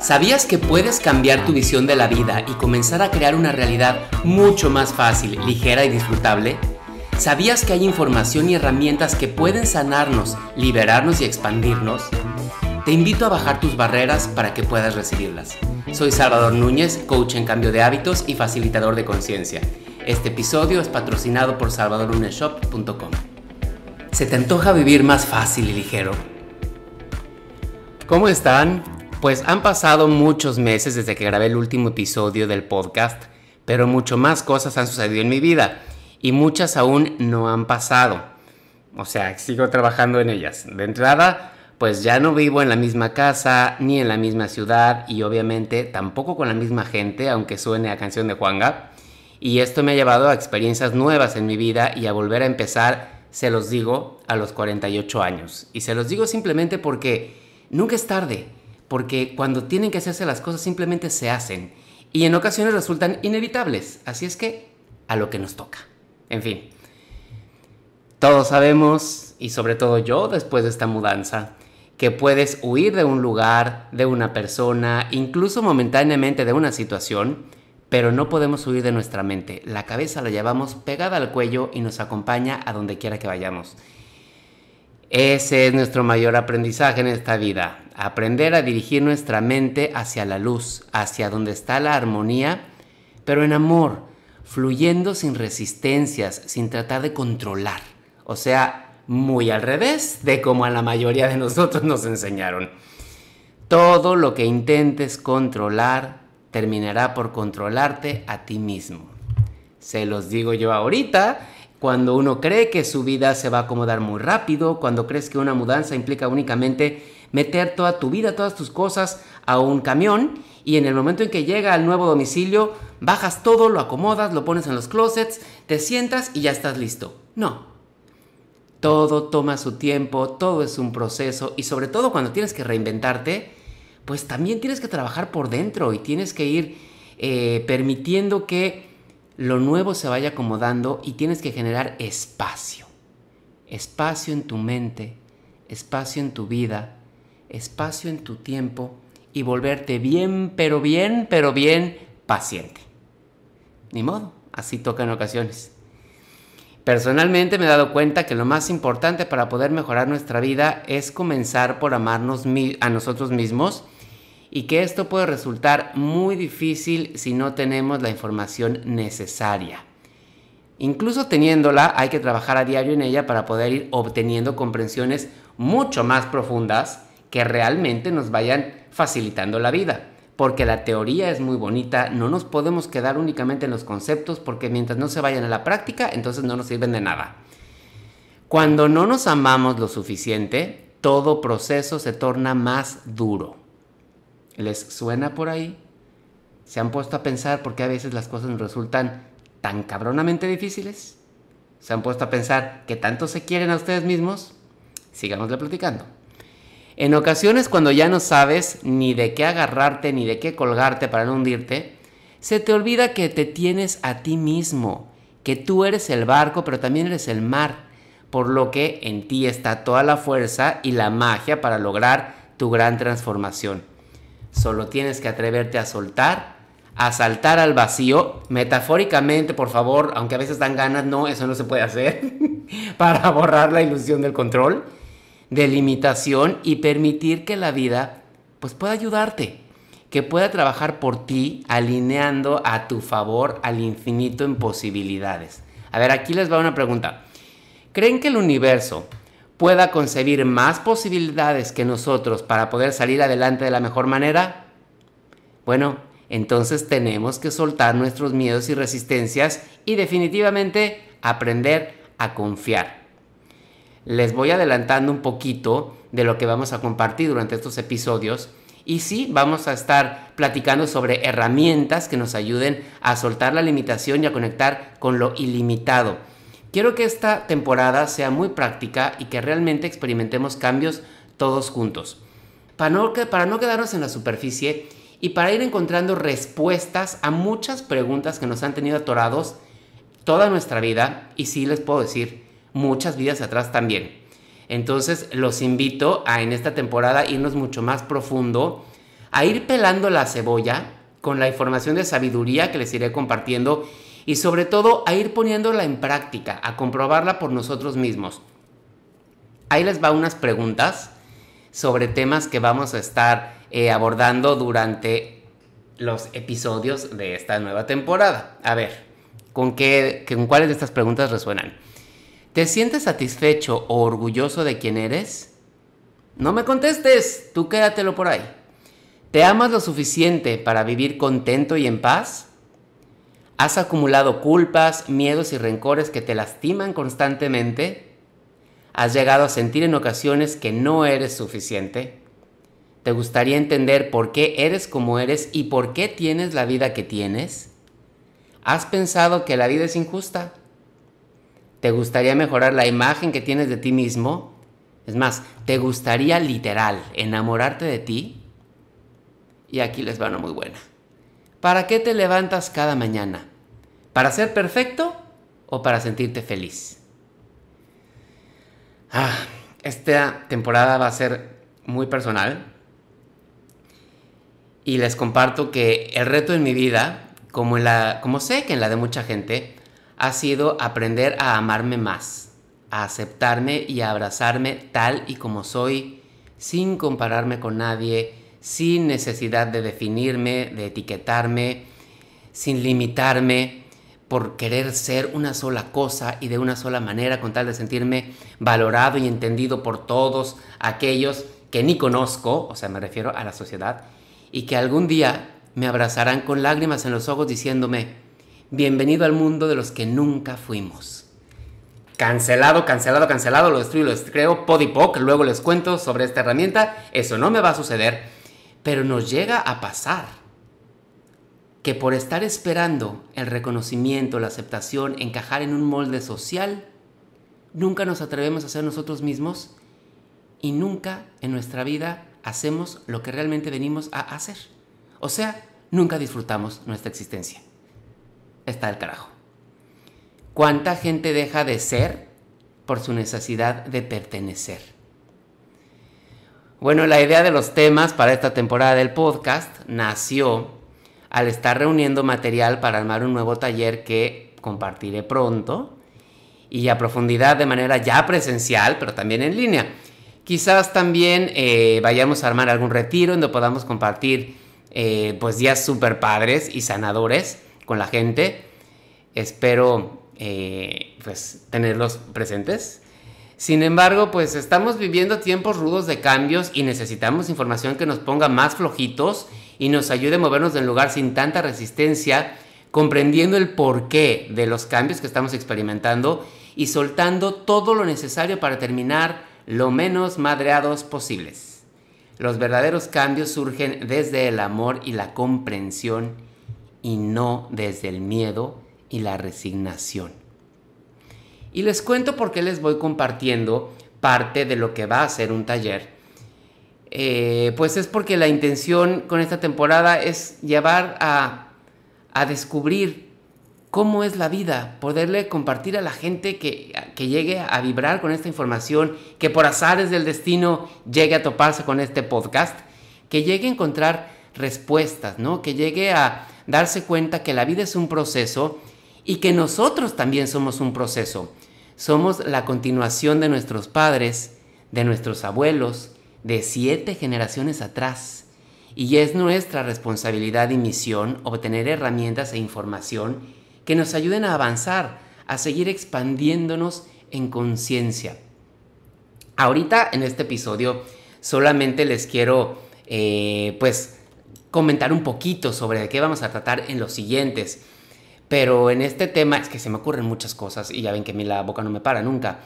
¿Sabías que puedes cambiar tu visión de la vida y comenzar a crear una realidad mucho más fácil, ligera y disfrutable? ¿Sabías que hay información y herramientas que pueden sanarnos, liberarnos y expandirnos? Te invito a bajar tus barreras para que puedas recibirlas. Soy Salvador Núñez, coach en cambio de hábitos y facilitador de conciencia. Este episodio es patrocinado por salvadoruneshop.com. ¿Se te antoja vivir más fácil y ligero? ¿Cómo están? Pues han pasado muchos meses desde que grabé el último episodio del podcast, pero mucho más cosas han sucedido en mi vida y muchas aún no han pasado. O sea, sigo trabajando en ellas. De entrada, pues ya no vivo en la misma casa ni en la misma ciudad y obviamente tampoco con la misma gente, aunque suene a canción de Juanga. Y esto me ha llevado a experiencias nuevas en mi vida y a volver a empezar, se los digo, a los 48 años. Y se los digo simplemente porque nunca es tarde porque cuando tienen que hacerse las cosas simplemente se hacen y en ocasiones resultan inevitables. Así es que a lo que nos toca. En fin, todos sabemos, y sobre todo yo después de esta mudanza, que puedes huir de un lugar, de una persona, incluso momentáneamente de una situación, pero no podemos huir de nuestra mente. La cabeza la llevamos pegada al cuello y nos acompaña a donde quiera que vayamos. Ese es nuestro mayor aprendizaje en esta vida, aprender a dirigir nuestra mente hacia la luz, hacia donde está la armonía, pero en amor, fluyendo sin resistencias, sin tratar de controlar. O sea, muy al revés de como a la mayoría de nosotros nos enseñaron. Todo lo que intentes controlar terminará por controlarte a ti mismo. Se los digo yo ahorita cuando uno cree que su vida se va a acomodar muy rápido, cuando crees que una mudanza implica únicamente meter toda tu vida, todas tus cosas a un camión y en el momento en que llega al nuevo domicilio, bajas todo, lo acomodas, lo pones en los closets, te sientas y ya estás listo. No. Todo toma su tiempo, todo es un proceso y sobre todo cuando tienes que reinventarte, pues también tienes que trabajar por dentro y tienes que ir eh, permitiendo que lo nuevo se vaya acomodando y tienes que generar espacio. Espacio en tu mente, espacio en tu vida, espacio en tu tiempo y volverte bien, pero bien, pero bien paciente. Ni modo, así toca en ocasiones. Personalmente me he dado cuenta que lo más importante para poder mejorar nuestra vida es comenzar por amarnos a nosotros mismos y que esto puede resultar muy difícil si no tenemos la información necesaria. Incluso teniéndola, hay que trabajar a diario en ella para poder ir obteniendo comprensiones mucho más profundas que realmente nos vayan facilitando la vida. Porque la teoría es muy bonita, no nos podemos quedar únicamente en los conceptos porque mientras no se vayan a la práctica, entonces no nos sirven de nada. Cuando no nos amamos lo suficiente, todo proceso se torna más duro les suena por ahí, se han puesto a pensar por qué a veces las cosas nos resultan tan cabronamente difíciles, se han puesto a pensar que tanto se quieren a ustedes mismos, Sigamosle platicando. En ocasiones cuando ya no sabes ni de qué agarrarte ni de qué colgarte para no hundirte, se te olvida que te tienes a ti mismo, que tú eres el barco pero también eres el mar, por lo que en ti está toda la fuerza y la magia para lograr tu gran transformación. Solo tienes que atreverte a soltar, a saltar al vacío. Metafóricamente, por favor, aunque a veces dan ganas, no, eso no se puede hacer para borrar la ilusión del control, de limitación y permitir que la vida pues pueda ayudarte, que pueda trabajar por ti alineando a tu favor al infinito en posibilidades. A ver, aquí les va una pregunta. ¿Creen que el universo pueda concebir más posibilidades que nosotros para poder salir adelante de la mejor manera? Bueno, entonces tenemos que soltar nuestros miedos y resistencias y definitivamente aprender a confiar. Les voy adelantando un poquito de lo que vamos a compartir durante estos episodios y sí, vamos a estar platicando sobre herramientas que nos ayuden a soltar la limitación y a conectar con lo ilimitado Quiero que esta temporada sea muy práctica y que realmente experimentemos cambios todos juntos, para no, para no quedarnos en la superficie y para ir encontrando respuestas a muchas preguntas que nos han tenido atorados toda nuestra vida y sí les puedo decir, muchas vidas atrás también. Entonces los invito a en esta temporada irnos mucho más profundo, a ir pelando la cebolla con la información de sabiduría que les iré compartiendo y sobre todo a ir poniéndola en práctica, a comprobarla por nosotros mismos. Ahí les va unas preguntas sobre temas que vamos a estar eh, abordando durante los episodios de esta nueva temporada. A ver, ¿con, qué, ¿con cuáles de estas preguntas resuenan? ¿Te sientes satisfecho o orgulloso de quién eres? No me contestes, tú quédatelo por ahí. ¿Te amas lo suficiente para vivir contento y en paz? ¿Has acumulado culpas, miedos y rencores que te lastiman constantemente? ¿Has llegado a sentir en ocasiones que no eres suficiente? ¿Te gustaría entender por qué eres como eres y por qué tienes la vida que tienes? ¿Has pensado que la vida es injusta? ¿Te gustaría mejorar la imagen que tienes de ti mismo? Es más, ¿te gustaría literal enamorarte de ti? Y aquí les va una muy buena. ¿Para qué te levantas cada mañana? ¿Para ser perfecto o para sentirte feliz? Ah, esta temporada va a ser muy personal. Y les comparto que el reto en mi vida, como, en la, como sé que en la de mucha gente, ha sido aprender a amarme más, a aceptarme y a abrazarme tal y como soy, sin compararme con nadie, sin necesidad de definirme, de etiquetarme, sin limitarme, por querer ser una sola cosa y de una sola manera con tal de sentirme valorado y entendido por todos aquellos que ni conozco, o sea, me refiero a la sociedad, y que algún día me abrazarán con lágrimas en los ojos diciéndome, bienvenido al mundo de los que nunca fuimos. Cancelado, cancelado, cancelado, lo destruyo, lo creo, podipoc, luego les cuento sobre esta herramienta, eso no me va a suceder, pero nos llega a pasar que por estar esperando el reconocimiento, la aceptación, encajar en un molde social, nunca nos atrevemos a ser nosotros mismos y nunca en nuestra vida hacemos lo que realmente venimos a hacer. O sea, nunca disfrutamos nuestra existencia. Está el carajo. ¿Cuánta gente deja de ser por su necesidad de pertenecer? Bueno, la idea de los temas para esta temporada del podcast nació al estar reuniendo material para armar un nuevo taller que compartiré pronto y a profundidad de manera ya presencial, pero también en línea. Quizás también eh, vayamos a armar algún retiro donde podamos compartir eh, pues días super padres y sanadores con la gente. Espero eh, pues tenerlos presentes. Sin embargo, pues estamos viviendo tiempos rudos de cambios y necesitamos información que nos ponga más flojitos y nos ayude a movernos del lugar sin tanta resistencia, comprendiendo el porqué de los cambios que estamos experimentando y soltando todo lo necesario para terminar lo menos madreados posibles. Los verdaderos cambios surgen desde el amor y la comprensión y no desde el miedo y la resignación. Y les cuento por qué les voy compartiendo parte de lo que va a ser un taller eh, pues es porque la intención con esta temporada es llevar a, descubrir cómo es la vida, poderle compartir a la gente que, llegue a vibrar con esta información, que por azares del destino llegue a toparse con este podcast, que llegue a encontrar respuestas, ¿no? Que llegue a darse cuenta que la vida es un proceso y que nosotros también somos un proceso. Somos la continuación de nuestros padres, de nuestros abuelos, de siete generaciones atrás y es nuestra responsabilidad y misión obtener herramientas e información que nos ayuden a avanzar, a seguir expandiéndonos en conciencia. Ahorita en este episodio solamente les quiero eh, pues comentar un poquito sobre qué vamos a tratar en los siguientes. Pero en este tema es que se me ocurren muchas cosas y ya ven que a la boca no me para nunca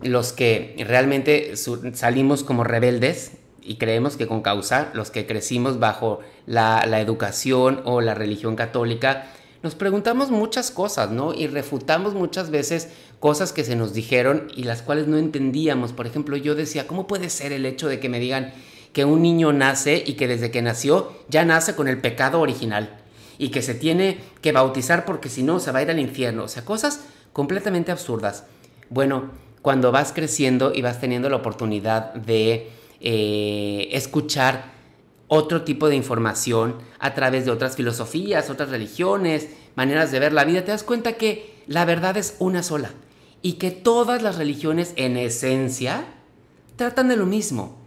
los que realmente salimos como rebeldes y creemos que con causa, los que crecimos bajo la, educación o la religión católica, nos preguntamos muchas cosas, ¿no? Y refutamos muchas veces cosas que se nos dijeron y las cuales no entendíamos. Por ejemplo, yo decía, ¿cómo puede ser el hecho de que me digan que un niño nace y que desde que nació ya nace con el pecado original y que se tiene que bautizar porque si no se va a ir al infierno? O sea, cosas completamente absurdas. Bueno, cuando vas creciendo y vas teniendo la oportunidad de eh, escuchar otro tipo de información a través de otras filosofías, otras religiones, maneras de ver la vida, te das cuenta que la verdad es una sola y que todas las religiones en esencia tratan de lo mismo.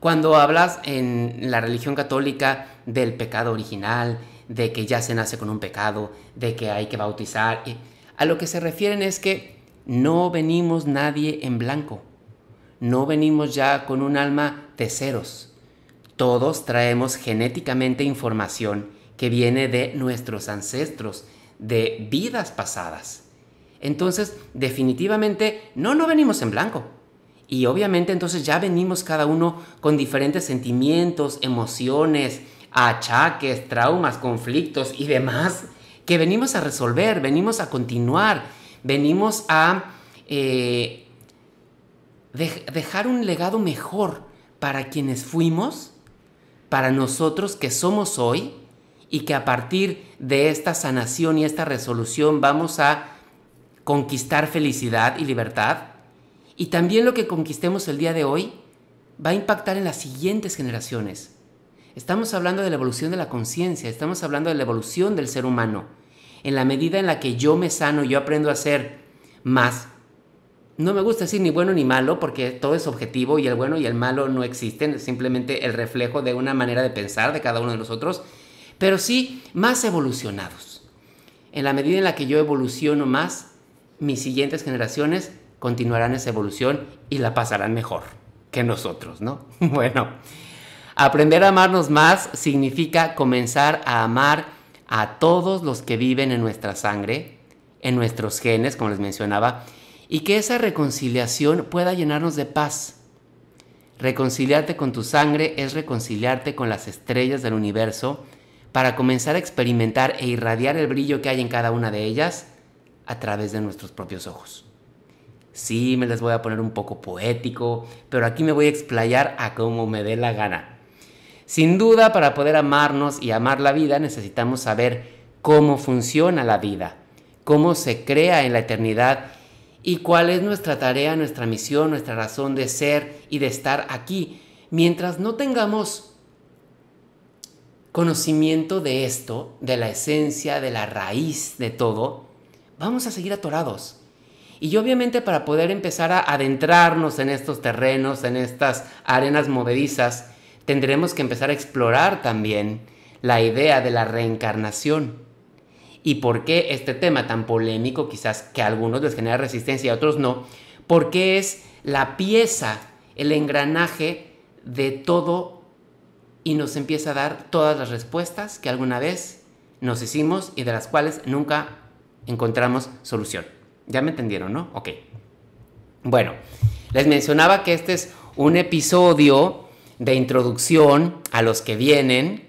Cuando hablas en la religión católica del pecado original, de que ya se nace con un pecado, de que hay que bautizar, a lo que se refieren es que no venimos nadie en blanco, no venimos ya con un alma de ceros. Todos traemos genéticamente información que viene de nuestros ancestros, de vidas pasadas. Entonces, definitivamente, no, no venimos en blanco. Y obviamente entonces ya venimos cada uno con diferentes sentimientos, emociones, achaques, traumas, conflictos y demás que venimos a resolver, venimos a continuar venimos a eh, dejar un legado mejor para quienes fuimos, para nosotros que somos hoy y que a partir de esta sanación y esta resolución vamos a conquistar felicidad y libertad. Y también lo que conquistemos el día de hoy va a impactar en las siguientes generaciones. Estamos hablando de la evolución de la conciencia, estamos hablando de la evolución del ser humano en la medida en la que yo me sano, yo aprendo a ser más. No me gusta decir ni bueno ni malo porque todo es objetivo y el bueno y el malo no existen, simplemente el reflejo de una manera de pensar de cada uno de nosotros, pero sí más evolucionados. En la medida en la que yo evoluciono más, mis siguientes generaciones continuarán esa evolución y la pasarán mejor que nosotros, ¿no? Bueno, aprender a amarnos más significa comenzar a amar a todos los que viven en nuestra sangre, en nuestros genes, como les mencionaba, y que esa reconciliación pueda llenarnos de paz. Reconciliarte con tu sangre es reconciliarte con las estrellas del universo para comenzar a experimentar e irradiar el brillo que hay en cada una de ellas a través de nuestros propios ojos. Sí, me les voy a poner un poco poético, pero aquí me voy a explayar a como me dé la gana. Sin duda, para poder amarnos y amar la vida necesitamos saber cómo funciona la vida, cómo se crea en la eternidad y cuál es nuestra tarea, nuestra misión, nuestra razón de ser y de estar aquí. Mientras no tengamos conocimiento de esto, de la esencia, de la raíz de todo, vamos a seguir atorados. Y obviamente para poder empezar a adentrarnos en estos terrenos, en estas arenas movedizas, tendremos que empezar a explorar también la idea de la reencarnación y por qué este tema tan polémico, quizás que a algunos les genera resistencia y a otros no, porque es la pieza, el engranaje de todo y nos empieza a dar todas las respuestas que alguna vez nos hicimos y de las cuales nunca encontramos solución. Ya me entendieron, ¿no? Ok. Bueno, les mencionaba que este es un episodio de introducción a los que vienen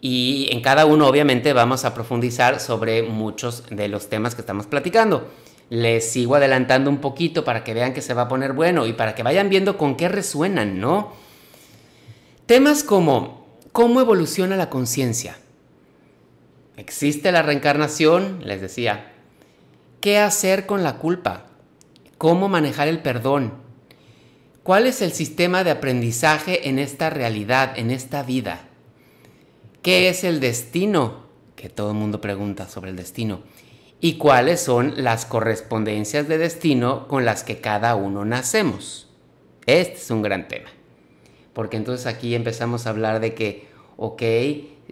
y en cada uno obviamente vamos a profundizar sobre muchos de los temas que estamos platicando. Les sigo adelantando un poquito para que vean que se va a poner bueno y para que vayan viendo con qué resuenan, ¿no? Temas como cómo evoluciona la conciencia. ¿Existe la reencarnación? Les decía. ¿Qué hacer con la culpa? ¿Cómo manejar el perdón? ¿Cuál es el sistema de aprendizaje en esta realidad, en esta vida? ¿Qué es el destino? Que todo el mundo pregunta sobre el destino. ¿Y cuáles son las correspondencias de destino con las que cada uno nacemos? Este es un gran tema. Porque entonces aquí empezamos a hablar de que, ok,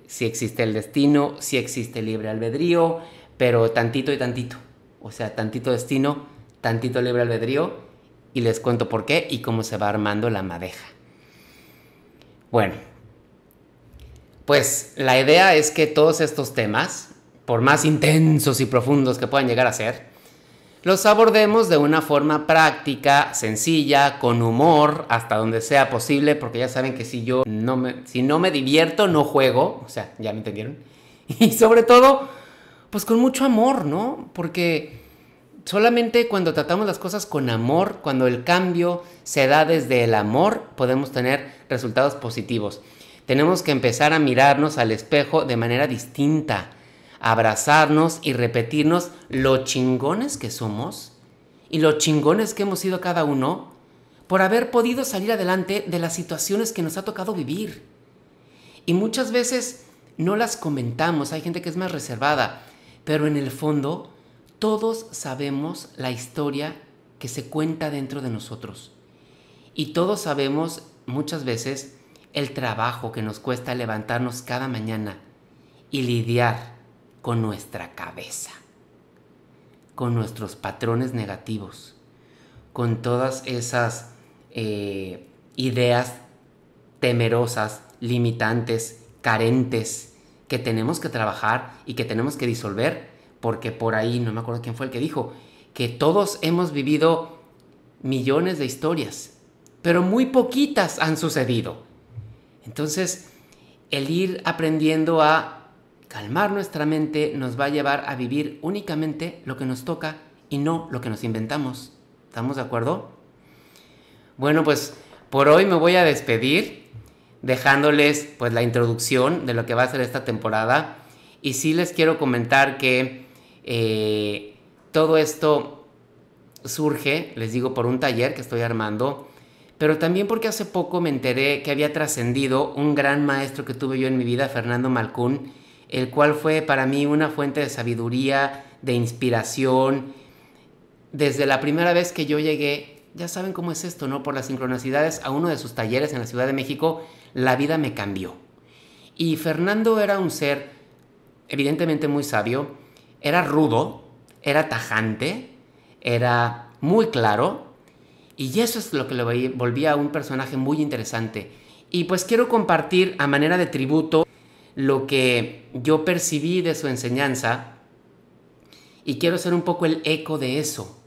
si existe el destino, si existe el libre albedrío, pero tantito y tantito. O sea, tantito destino, tantito libre albedrío y les cuento por qué y cómo se va armando la madeja. Bueno, pues la idea es que todos estos temas, por más intensos y profundos que puedan llegar a ser, los abordemos de una forma práctica, sencilla, con humor, hasta donde sea posible, porque ya saben que si yo no me, si no me divierto, no juego, o sea, ya me entendieron. Y sobre todo, pues con mucho amor, ¿no? Porque solamente cuando tratamos las cosas con amor, cuando el cambio se da desde el amor, podemos tener resultados positivos. Tenemos que empezar a mirarnos al espejo de manera distinta, abrazarnos y repetirnos lo chingones que somos y lo chingones que hemos sido cada uno por haber podido salir adelante de las situaciones que nos ha tocado vivir. Y muchas veces no las comentamos, hay gente que es más reservada, pero en el fondo todos sabemos la historia que se cuenta dentro de nosotros. Y todos sabemos muchas veces el trabajo que nos cuesta levantarnos cada mañana y lidiar con nuestra cabeza, con nuestros patrones negativos, con todas esas eh, ideas temerosas, limitantes, carentes, que tenemos que trabajar y que tenemos que disolver porque por ahí, no me acuerdo quién fue el que dijo, que todos hemos vivido millones de historias, pero muy poquitas han sucedido. Entonces, el ir aprendiendo a calmar nuestra mente nos va a llevar a vivir únicamente lo que nos toca y no lo que nos inventamos. ¿Estamos de acuerdo? Bueno, pues por hoy me voy a despedir dejándoles pues la introducción de lo que va a ser esta temporada y sí les quiero comentar que eh, todo esto surge, les digo, por un taller que estoy armando, pero también porque hace poco me enteré que había trascendido un gran maestro que tuve yo en mi vida, Fernando Malcún, el cual fue para mí una fuente de sabiduría, de inspiración. Desde la primera vez que yo llegué, ya saben cómo es esto, ¿no? Por las sincronicidades a uno de sus talleres en la Ciudad de México, la vida me cambió. Y Fernando era un ser evidentemente muy sabio, era rudo, era tajante, era muy claro, y eso es lo que le volvía a un personaje muy interesante. Y pues quiero compartir a manera de tributo lo que yo percibí de su enseñanza y quiero ser un poco el eco de eso,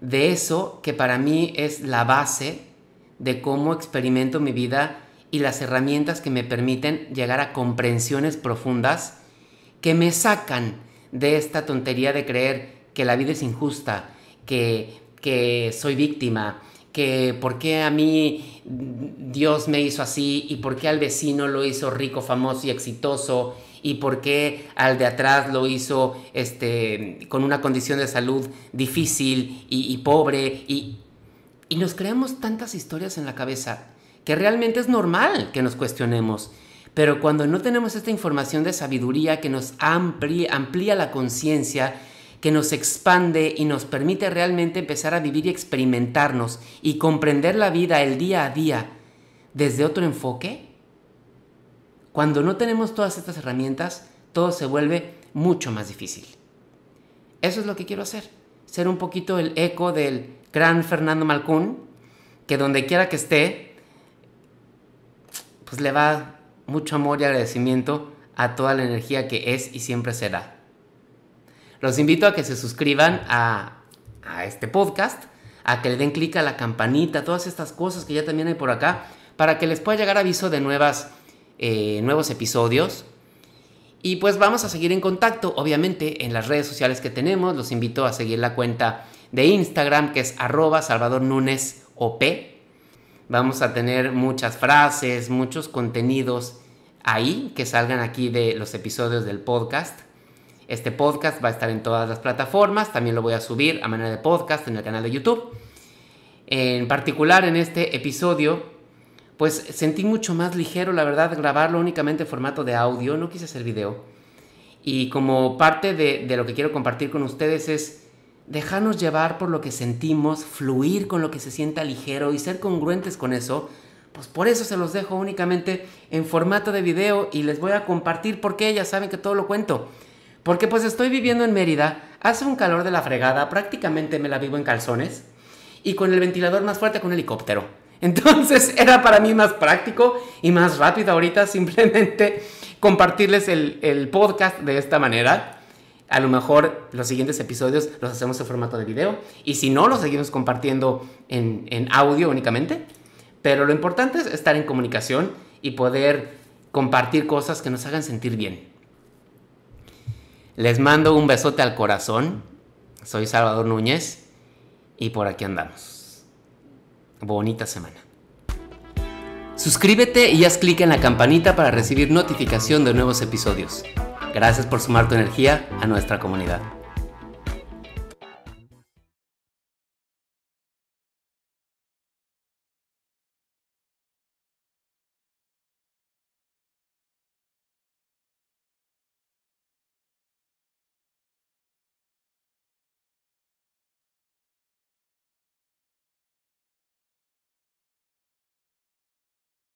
de eso que para mí es la base de cómo experimento mi vida y las herramientas que me permiten llegar a comprensiones profundas que me sacan de esta tontería de creer que la vida es injusta, que, que soy víctima, que por qué a mí Dios me hizo así y por qué al vecino lo hizo rico, famoso y exitoso y por qué al de atrás lo hizo este, con una condición de salud difícil y, pobre. Y, y nos creamos tantas historias en la cabeza que realmente es normal que nos cuestionemos pero cuando no tenemos esta información de sabiduría que nos amplía, la conciencia, que nos expande y nos permite realmente empezar a vivir y experimentarnos y comprender la vida el día a día desde otro enfoque, cuando no tenemos todas estas herramientas, todo se vuelve mucho más difícil. Eso es lo que quiero hacer, ser un poquito el eco del gran Fernando Malcón, que donde quiera que esté, pues le va mucho amor y agradecimiento a toda la energía que es y siempre será. Los invito a que se suscriban a, este podcast, a que le den clic a la campanita, todas estas cosas que ya también hay por acá, para que les pueda llegar aviso de nuevas, eh, nuevos episodios. Y pues vamos a seguir en contacto, obviamente, en las redes sociales que tenemos. Los invito a seguir la cuenta de Instagram, que es arroba salvadornunesop. Vamos a tener muchas frases, muchos contenidos ahí, que salgan aquí de los episodios del podcast. Este podcast va a estar en todas las plataformas, también lo voy a subir a manera de podcast en el canal de YouTube. En particular en este episodio, pues sentí mucho más ligero, la verdad, grabarlo únicamente en formato de audio, no quise hacer video. Y como parte de, lo que quiero compartir con ustedes es dejarnos llevar por lo que sentimos, fluir con lo que se sienta ligero y ser congruentes con eso pues por eso se los dejo únicamente en formato de video y les voy a compartir porque ya saben que todo lo cuento. Porque pues estoy viviendo en Mérida, hace un calor de la fregada, prácticamente me la vivo en calzones y con el ventilador más fuerte que un helicóptero. Entonces era para mí más práctico y más rápido ahorita simplemente compartirles el, podcast de esta manera. A lo mejor los siguientes episodios los hacemos en formato de video y si no, los seguimos compartiendo en audio únicamente. Pero lo importante es estar en comunicación y poder compartir cosas que nos hagan sentir bien. Les mando un besote al corazón. Soy Salvador Núñez y por aquí andamos. Bonita semana. Suscríbete y haz clic en la campanita para recibir notificación de nuevos episodios. Gracias por sumar tu energía a nuestra comunidad.